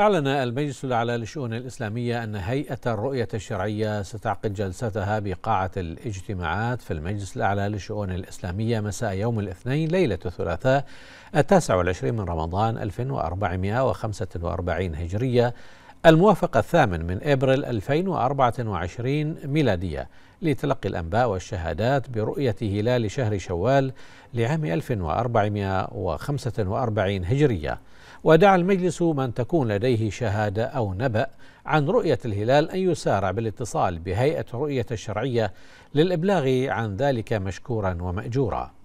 أعلن المجلس الأعلى للشؤون الإسلامية أن هيئة الرؤية الشرعية ستعقد جلستها بقاعة الاجتماعات في المجلس الأعلى للشؤون الإسلامية مساء يوم الاثنين ليلة الثلاثاء التاسع والعشرين من رمضان 1445 هجرية الموافق الثامن من ابريل 2024 ميلاديه لتلقي الانباء والشهادات برؤيه هلال شهر شوال لعام 1445 هجريه ودعا المجلس من تكون لديه شهاده او نبأ عن رؤيه الهلال ان يسارع بالاتصال بهيئه رؤيه الشرعيه للابلاغ عن ذلك مشكورا وماجورا